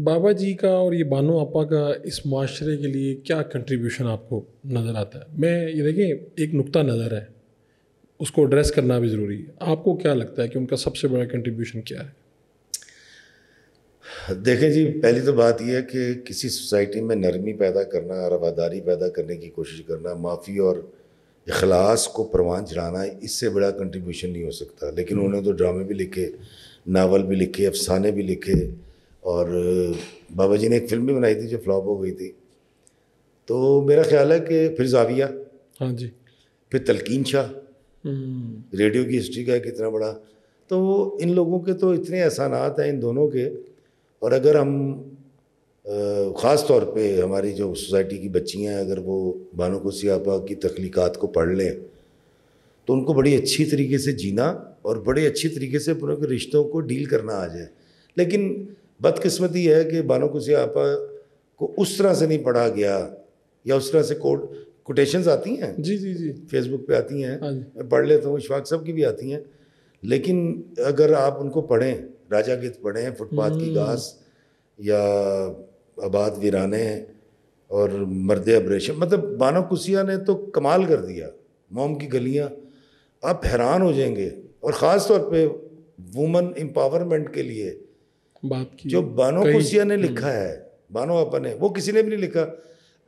बाबा जी का और ये बानो आपा का इस माशरे के लिए क्या कंट्रीब्यूशन आपको नज़र आता है मैं ये देखिए एक नुक्ता नज़र है उसको एड्रेस करना भी ज़रूरी है आपको क्या लगता है कि उनका सबसे बड़ा कंट्रीब्यूशन क्या है देखें जी पहली तो बात यह है कि किसी सोसाइटी में नरमी पैदा करना रवादारी पैदा करने की कोशिश करना माफ़ी और अखलास को परवान चढ़ाना इससे बड़ा कंट्रीब्यूशन नहीं हो सकता लेकिन हम्म। उन्होंने तो ड्रामे भी लिखे नावल भी लिखे अफसाने भी लिखे और बाबा जी ने एक फिल्म भी बनाई थी जो फ्लॉप हो गई थी तो मेरा ख्याल है कि फिर जाविया हाँ जी फिर तलकीन शाह हम्म। रेडियो की हिस्ट्री का कितना बड़ा तो इन लोगों के तो इतने एहसानात हैं इन दोनों के और अगर हम ख़ास तौर पे हमारी जो सोसाइटी की बच्चियाँ हैं अगर वो बानो को सियापा की तख्लीकत को पढ़ लें तो उनको बड़ी अच्छी तरीके से जीना और बड़े अच्छी तरीके से अपने रिश्तों को डील करना आ जाए लेकिन बदकिस्मती है कि बानो कुसिया आपा को उस तरह से नहीं पढ़ा गया या उस तरह से कोड कोटेशंस आती हैं जी जी जी फेसबुक पे आती हैं हाँ मैं पढ़ लेता हूँ इशफाक साहब की भी आती हैं लेकिन अगर आप उनको पढ़ें राजा गीत पढ़ें फुटपाथ की हम्म। घास या आबाद वीराने और मर्द अब्रेशन मतलब बानो कुसिया ने तो कमाल कर दिया मोम की गलियाँ आप हैरान हो जाएंगे और ख़ास तौर पर वुमन एम्पावरमेंट के लिए बात की जो बानो खुशिया ने हम्म। लिखा है बानो अपा ने वो किसी ने भी नहीं लिखा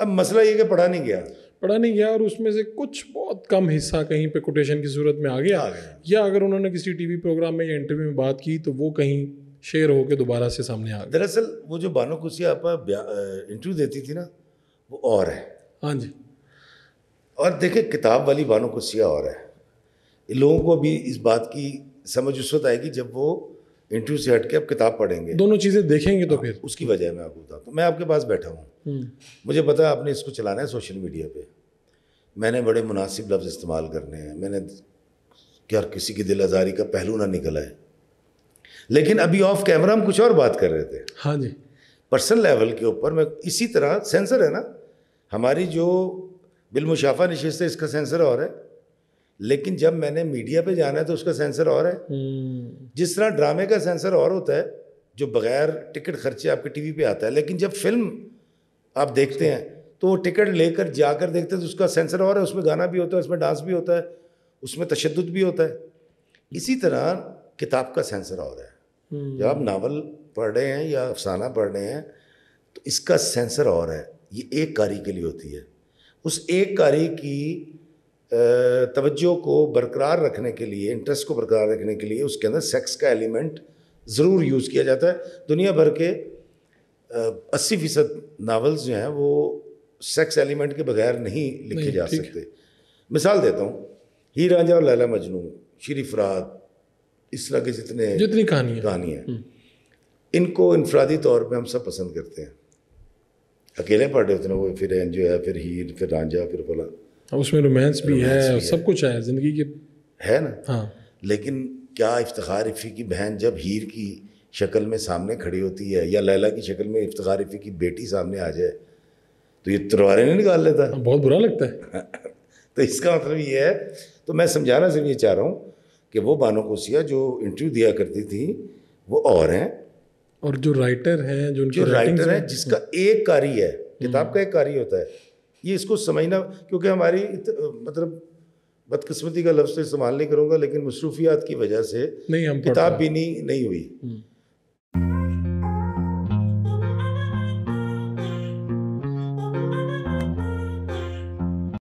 अब मसला ये कि पढ़ा नहीं गया पढ़ा नहीं गया और उसमें से कुछ बहुत कम हिस्सा कहीं पे कोटेशन की सूरत में आ गया, आ गया। या अगर उन्होंने किसी टीवी प्रोग्राम में या इंटरव्यू में बात की तो वो कहीं शेयर होकर दोबारा से सामने आ गया दरअसल वो जो बानो खुशिया आप इंटरव्यू देती थी ना वो और है हाँ जी और देखे किताब वाली बानो खुशिया और है लोगों को अभी इस बात की समझ उस वक्त आएगी जब वो इंटरव्यू से हट के आप किताब पढ़ेंगे दोनों चीज़ें देखेंगे तो हाँ, फिर उसकी वजह मैं आपको बताता हूँ मैं आपके पास बैठा हूँ हम्म। मुझे पता आपने इसको चलाना है सोशल मीडिया पर मैंने बड़े मुनासिब लफ्ज़ इस्तेमाल करने हैं मैंने क्या किसी की दिल आज़ारी का पहलू ना निकला है लेकिन अभी ऑफ कैमरा हम कुछ और बात कर रहे थे हाँ जी पर्सनल लेवल के ऊपर मैं इसी तरह सेंसर है ना हमारी जो बिलमुशाफा नशस्त है इसका सेंसर और है लेकिन जब मैंने मीडिया पे जाना है तो उसका सेंसर और है हम्म। जिस तरह ड्रामे का सेंसर और होता है जो बगैर टिकट खर्चे आपके टीवी पे आता है लेकिन जब फिल्म आप देखते हैं तो वो टिकट लेकर जाकर देखते हैं तो उसका सेंसर और है उसमें गाना भी होता है उसमें डांस भी होता है उसमें तशद भी होता है इसी तरह किताब का सेंसर और है हम्म। जब आप नावल पढ़ रहे हैं या अफसाना पढ़ रहे हैं तो इसका सेंसर और है ये एक कारी के लिए होती है उस एक कारी की तवज्जो को बरकरार रखने के लिए इंटरेस्ट को बरकरार रखने के लिए उसके अंदर सेक्स का एलिमेंट ज़रूर यूज़ किया जाता है दुनिया भर के अस्सी फ़ीसद नावल्स जो हैं वो सेक्स एलिमेंट के बगैर नहीं लिखे नहीं, जा सकते मिसाल देता हूँ ही राजा और लैला मजनू शीर फरात इस तरह के जितने जितनी कहानी कहानियाँ हम्म। इनको इनफरादी तौर पे हम सब पसंद करते हैं अकेले पढ़ रहे होते हैं वो फिर एन जो है फिर हीर फिर रांझा फिर फला उसमें रोमांस भी है सब कुछ है ज़िंदगी के है ना हाँ लेकिन क्या इफ्तार इफ़ी की बहन जब हीर की शक्ल में सामने खड़ी होती है या लैला की शक्ल में इफ्तार इफ़ी की बेटी सामने आ जाए तो ये तलवारें नहीं निकाल लेता बहुत बुरा लगता है तो इसका मतलब ये है तो मैं समझाना सिर्फ ये चाह रहा हूँ कि वो बानो कोसिया जो इंटरव्यू दिया करती थी वो और हैं और जो राइटर हैं जो जो राइटर हैं जिसका एक कार्य है किताब हम्म। का एक कार्य होता है ये इसको समझना क्योंकि हमारी इत, मतलब बदकस्मती का लफ्ज़ इस्तेमाल नहीं करूँगा लेकिन मसरूफियात की वजह से नहीं हम किताब भी नहीं, नहीं हुई हम्म।